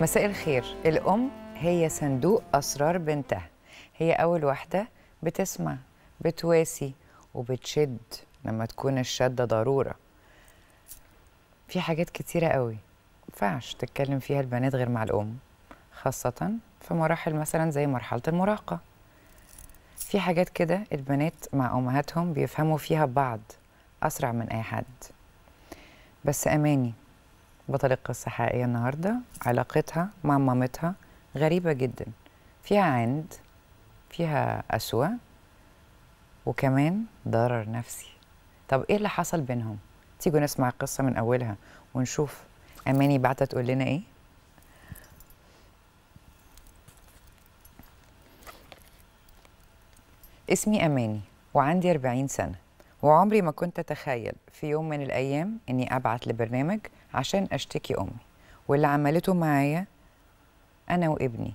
مساء الخير الأم هي صندوق أسرار بنتها هي أول واحدة بتسمع بتواسي وبتشد لما تكون الشدة ضرورة في حاجات كتيرة قوي فعش تتكلم فيها البنات غير مع الأم خاصة في مراحل مثلا زي مرحلة المراهقة في حاجات كده البنات مع أمهاتهم بيفهموا فيها بعض أسرع من أي حد بس أماني بطل القصة حقيقية النهاردة علاقتها مع مامتها غريبة جدا فيها عند فيها قسوة وكمان ضرر نفسي طب ايه اللي حصل بينهم؟ تيجوا نسمع القصة من أولها ونشوف أماني بعتت تقول لنا ايه؟ اسمي أماني وعندي 40 سنة وعمري ما كنت أتخيل في يوم من الأيام إني أبعت لبرنامج عشان أشتكي أمي واللي عملته معايا أنا وابني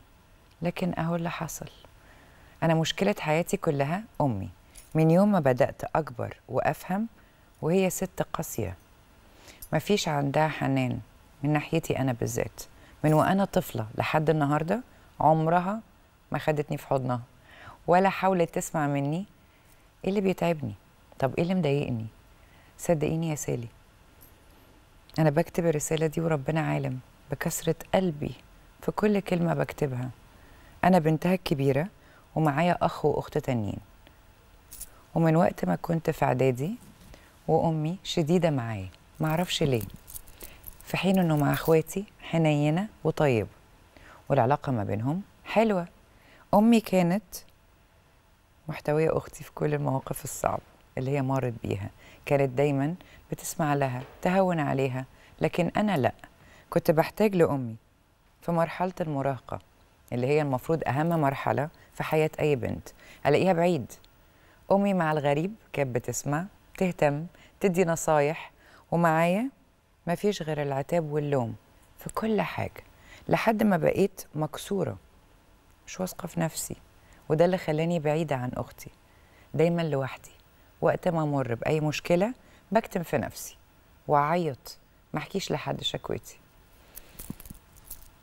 لكن أهو اللي حصل أنا مشكلة حياتي كلها أمي من يوم ما بدأت أكبر وأفهم وهي ست قاسية مفيش عندها حنان من ناحيتي أنا بالذات من وأنا طفلة لحد النهاردة عمرها ما خدتني في حضنها ولا حاولت تسمع مني إيه اللي بيتعبني طب ايه اللي مضايقني صدقيني يا سالي انا بكتب الرساله دي وربنا عالم بكثره قلبي في كل كلمه بكتبها انا بنتها الكبيره ومعايا اخ واخت تانيين ومن وقت ما كنت في اعدادي وامي شديده معايا معرفش ليه في حين انه مع اخواتي حنينه وطيبه والعلاقه ما بينهم حلوه امي كانت محتويه اختي في كل المواقف الصعبه اللي هي مرت بيها كانت دايما بتسمع لها تهون عليها لكن أنا لأ كنت بحتاج لأمي في مرحلة المراهقة اللي هي المفروض أهم مرحلة في حياة أي بنت ألاقيها بعيد أمي مع الغريب كانت بتسمع تهتم تدي نصايح ومعايا مفيش غير العتاب واللوم في كل حاجة لحد ما بقيت مكسورة مش واثقة في نفسي وده اللي خلاني بعيدة عن أختي دايما لوحدي وقت ما امر باي مشكله بكتم في نفسي واعيط ما احكيش لحد شكوتي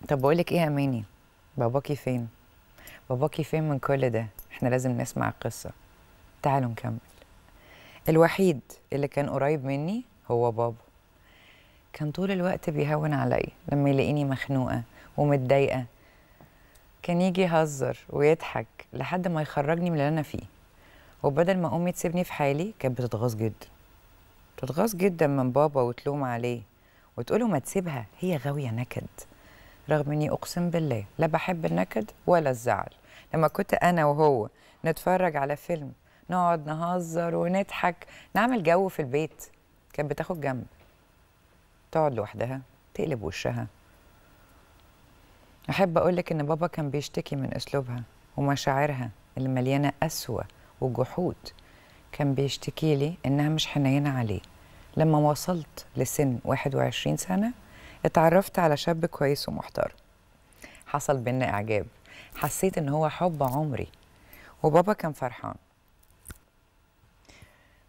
طب بقول لك ايه يا اماني باباكي فين باباكي فين من كل ده احنا لازم نسمع القصه تعالوا نكمل الوحيد اللي كان قريب مني هو بابا كان طول الوقت بيهون عليا لما يلاقيني مخنوقه ومتضايقه كان يجي يهزر ويضحك لحد ما يخرجني من اللي انا فيه وبدل ما امي تسيبني في حالي كانت بتتغاظ جدا تتغاظ جدا من بابا وتلوم عليه وتقوله ما تسيبها هي غاويه نكد رغم اني اقسم بالله لا بحب النكد ولا الزعل لما كنت انا وهو نتفرج على فيلم نقعد نهزر ونضحك نعمل جو في البيت كانت بتاخد جنب تقعد لوحدها تقلب وشها احب اقولك ان بابا كان بيشتكي من اسلوبها ومشاعرها اللي مليانه اسوا وجحود كان بيشتكي لي إنها مش حنينة عليه لما وصلت لسن 21 سنة اتعرفت على شاب كويس ومحترم حصل بينا إعجاب حسيت إن هو حب عمري وبابا كان فرحان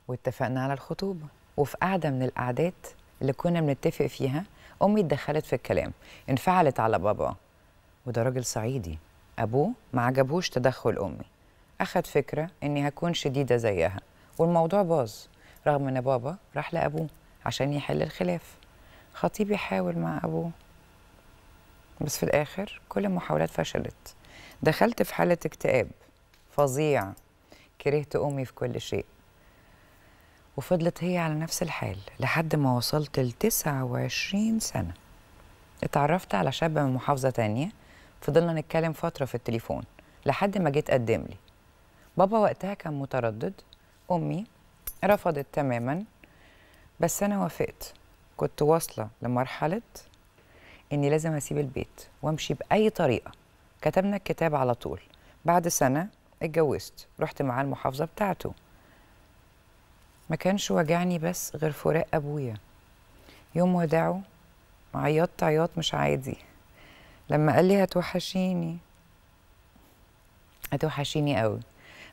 واتفقنا على الخطوبة وفي قعدة من القعدات اللي كنا بنتفق فيها أمي اتدخلت في الكلام انفعلت على بابا وده راجل صعيدي أبوه ما عجبهوش تدخل أمي اخد فكره اني هكون شديده زيها والموضوع باظ رغم ان بابا راح لابوه عشان يحل الخلاف خطيبي حاول مع ابوه بس في الاخر كل المحاولات فشلت دخلت في حاله اكتئاب فظيع كرهت امي في كل شيء وفضلت هي على نفس الحال لحد ما وصلت ل 29 سنه اتعرفت على شاب من محافظه تانية فضلنا نتكلم فتره في التليفون لحد ما جيت قدم لي بابا وقتها كان متردد امي رفضت تماما بس انا وافقت كنت واصله لمرحله اني لازم اسيب البيت وامشي باي طريقه كتبنا الكتاب على طول بعد سنه اتجوزت رحت معاه المحافظه بتاعته ما كانش وجعني بس غير فراق ابويا يوم وداعه عيطت عياط مش عادي لما قال لي هتوحشيني هتوحشيني قوي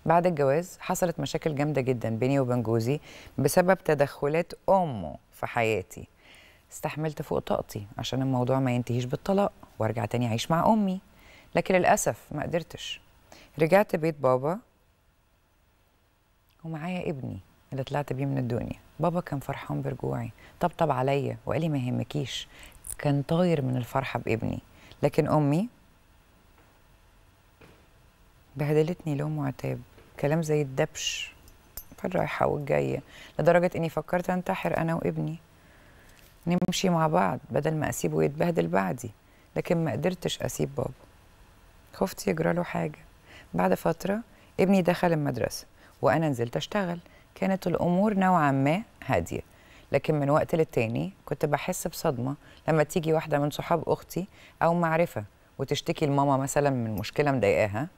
بعد الجواز حصلت مشاكل جامده جدا بيني وبين جوزي بسبب تدخلات امه في حياتي استحملت فوق طاقتي عشان الموضوع ما ينتهيش بالطلاق وارجع تاني اعيش مع امي لكن للاسف ما قدرتش رجعت بيت بابا ومعايا ابني اللي طلعت بيه من الدنيا بابا كان فرحان برجوعي طبطب عليا وقال لي ما يهمكيش كان طاير من الفرحه بابني لكن امي بهدلتني لوم وعتاب كلام زي الدبش الرايحة والجاية لدرجة إني فكرت أنتحر أنا وابني نمشي مع بعض بدل ما أسيبه يتبهدل بعدي لكن ما قدرتش أسيب بابا خفت يجرى له حاجة بعد فترة ابني دخل المدرسة وأنا نزلت أشتغل كانت الأمور نوعا ما هادية لكن من وقت للتاني كنت بحس بصدمة لما تيجي واحدة من صحاب أختي أو معرفة وتشتكي لماما مثلا من مشكلة مضايقاها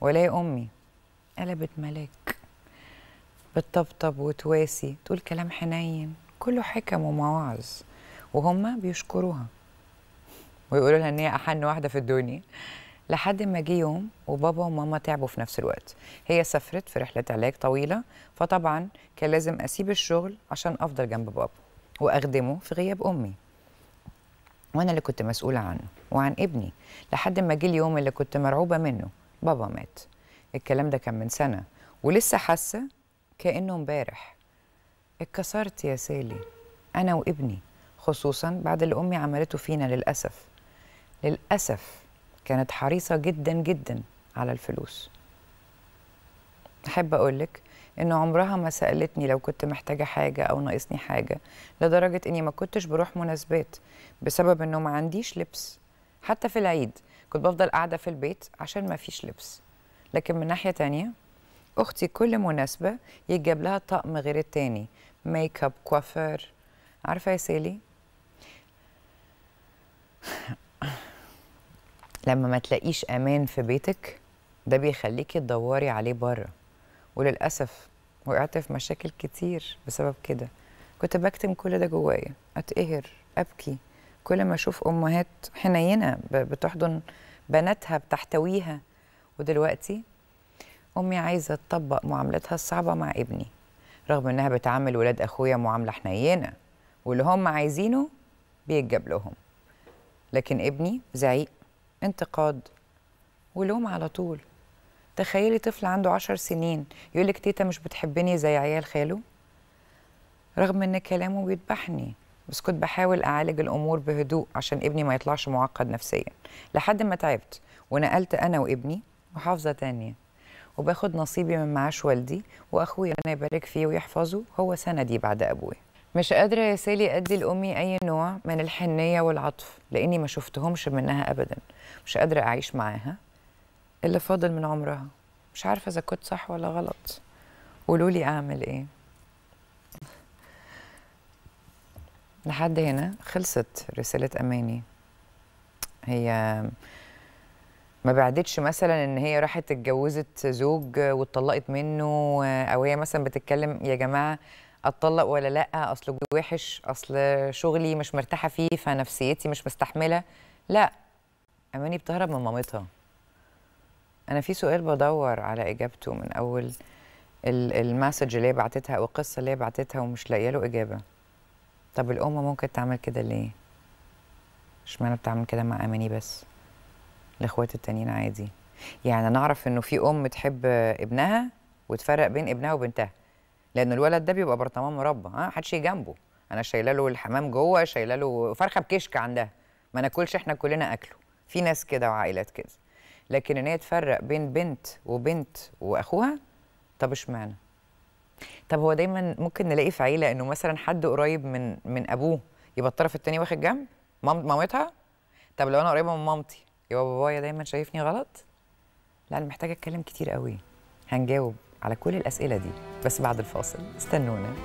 ولاقي أمي قلبت ملاك بتطبطب وتواسي تقول كلام حنين كله حكم ومواعظ وهم بيشكروها ويقولوا لها ان هي احن واحده في الدنيا لحد ما جه يوم وبابا وماما تعبوا في نفس الوقت هي سافرت في رحله علاج طويله فطبعا كان لازم اسيب الشغل عشان افضل جنب بابا واخدمه في غياب امي وانا اللي كنت مسؤوله عنه وعن ابني لحد ما جه اليوم اللي كنت مرعوبه منه بابا مات الكلام ده كان من سنه ولسه حاسه كانه امبارح اتكسرت يا سالي انا وابني خصوصا بعد اللي امي عملته فينا للاسف للاسف كانت حريصه جدا جدا على الفلوس احب اقولك ان عمرها ما سالتني لو كنت محتاجه حاجه او ناقصني حاجه لدرجه اني ما كنتش بروح مناسبات بسبب انه ما عنديش لبس حتى في العيد كنت بفضل قاعده في البيت عشان ما فيش لبس لكن من ناحيه تانية اختي كل مناسبه يجيب لها طقم غير التاني ميك اب كوافير عارفه يا سيلي لما ما تلاقيش امان في بيتك ده بيخليكي تدوري عليه بره وللاسف وقعت في مشاكل كتير بسبب كده كنت بكتم كل ده جوايا اتقهر ابكي كل ما اشوف امهات حنينه بتحضن بناتها بتحتويها ودلوقتي أمي عايزة تطبق معاملتها الصعبة مع ابني رغم إنها بتعامل ولاد أخويا معاملة حنينة واللي هم عايزينه بيتجاب لهم لكن ابني زعيق انتقاد ولوم على طول تخيلي طفل عنده عشر سنين يقولك تيتا مش بتحبني زي عيال خاله رغم ان كلامه بيذبحني بس كنت بحاول اعالج الامور بهدوء عشان ابني ما يطلعش معقد نفسيا لحد ما تعبت ونقلت انا وابني محافظه تانية وباخد نصيبي من معاش والدي واخويا ربنا يبارك فيه ويحفظه هو سندي بعد ابويا مش قادرة يا سالي أدي لأمي أي نوع من الحنية والعطف لأني ما شفتهمش منها أبدا مش قادرة أعيش معاها اللي فاضل من عمرها مش عارفة إذا كنت صح ولا غلط قولوا لي أعمل إيه لحد هنا خلصت رسالة أماني هي ما بعدتش مثلا ان هي راحت اتجوزت زوج واتطلقت منه او هي مثلا بتتكلم يا جماعه اتطلق ولا لا اصل وحش اصل شغلي مش مرتاحه فيه فنفسيتي مش مستحمله لا اماني بتهرب من مامتها انا في سؤال بدور على اجابته من اول المسج اللي هي بعتتها او القصه اللي هي بعتتها ومش لاقيه له اجابه طب الام ممكن تعمل كده ليه اشمعنى بتعمل كده مع اماني بس الاخوات التانيين عادي يعني انا اعرف انه في ام تحب ابنها وتفرق بين ابنها وبنتها لان الولد ده بيبقى برطمان مربى ها حدش جنبه انا شايله له الحمام جوه شايله له فرخه بكشك عندها ما ناكلش احنا كلنا اكله في ناس كده وعائلات كده لكن ان هي تفرق بين بنت وبنت واخوها طب اشمعنى طب هو دايما ممكن نلاقي في عيله انه مثلا حد قريب من من ابوه يبقى الطرف الثاني واخد جنب مامتها طب لو انا قريبه من مامتي يا بابايا دايما شايفني غلط لا انا محتاجه اتكلم كتير قوي هنجاوب على كل الاسئله دي بس بعد الفاصل استنونا